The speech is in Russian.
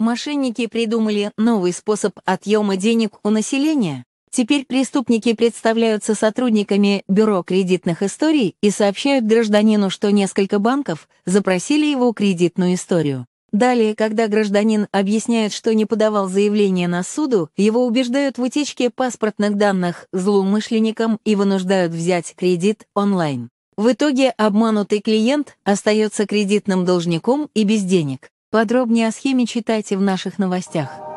Мошенники придумали новый способ отъема денег у населения? Теперь преступники представляются сотрудниками Бюро кредитных историй и сообщают гражданину, что несколько банков запросили его кредитную историю. Далее, когда гражданин объясняет, что не подавал заявление на суду, его убеждают в утечке паспортных данных злоумышленникам и вынуждают взять кредит онлайн. В итоге обманутый клиент остается кредитным должником и без денег. Подробнее о схеме читайте в наших новостях.